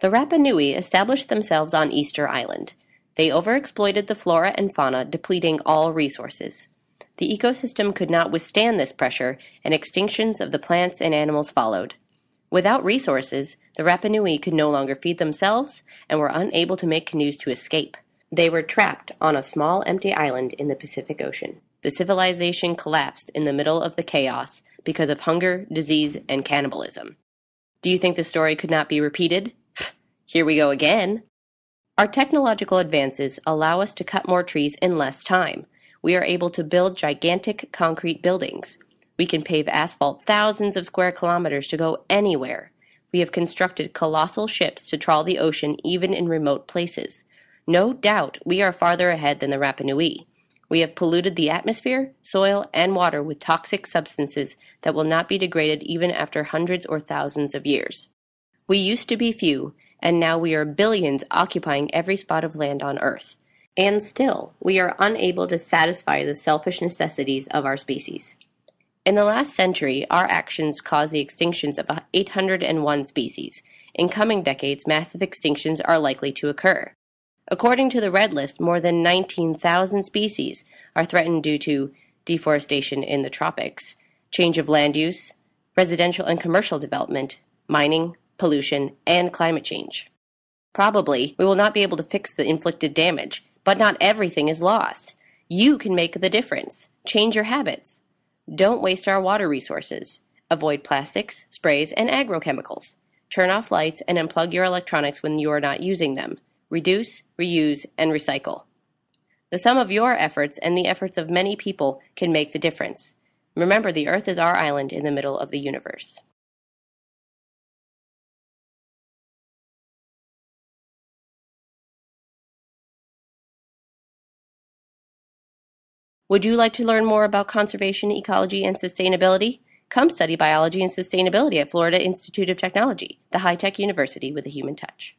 The Rapa Nui established themselves on Easter Island. They overexploited the flora and fauna, depleting all resources. The ecosystem could not withstand this pressure, and extinctions of the plants and animals followed. Without resources, the Rapa Nui could no longer feed themselves and were unable to make canoes to escape. They were trapped on a small empty island in the Pacific Ocean. The civilization collapsed in the middle of the chaos because of hunger, disease, and cannibalism. Do you think the story could not be repeated? Here we go again. Our technological advances allow us to cut more trees in less time. We are able to build gigantic concrete buildings. We can pave asphalt thousands of square kilometers to go anywhere. We have constructed colossal ships to trawl the ocean even in remote places. No doubt we are farther ahead than the Rapa Nui. We have polluted the atmosphere, soil, and water with toxic substances that will not be degraded even after hundreds or thousands of years. We used to be few, and now we are billions occupying every spot of land on Earth. And still, we are unable to satisfy the selfish necessities of our species. In the last century, our actions caused the extinctions of 801 species. In coming decades, massive extinctions are likely to occur. According to the Red List, more than 19,000 species are threatened due to deforestation in the tropics, change of land use, residential and commercial development, mining, pollution, and climate change. Probably, we will not be able to fix the inflicted damage, but not everything is lost. You can make the difference. Change your habits. Don't waste our water resources. Avoid plastics, sprays, and agrochemicals. Turn off lights and unplug your electronics when you are not using them. Reduce, reuse, and recycle. The sum of your efforts and the efforts of many people can make the difference. Remember, the Earth is our island in the middle of the universe. Would you like to learn more about conservation, ecology, and sustainability? Come study biology and sustainability at Florida Institute of Technology, the high tech university with a human touch.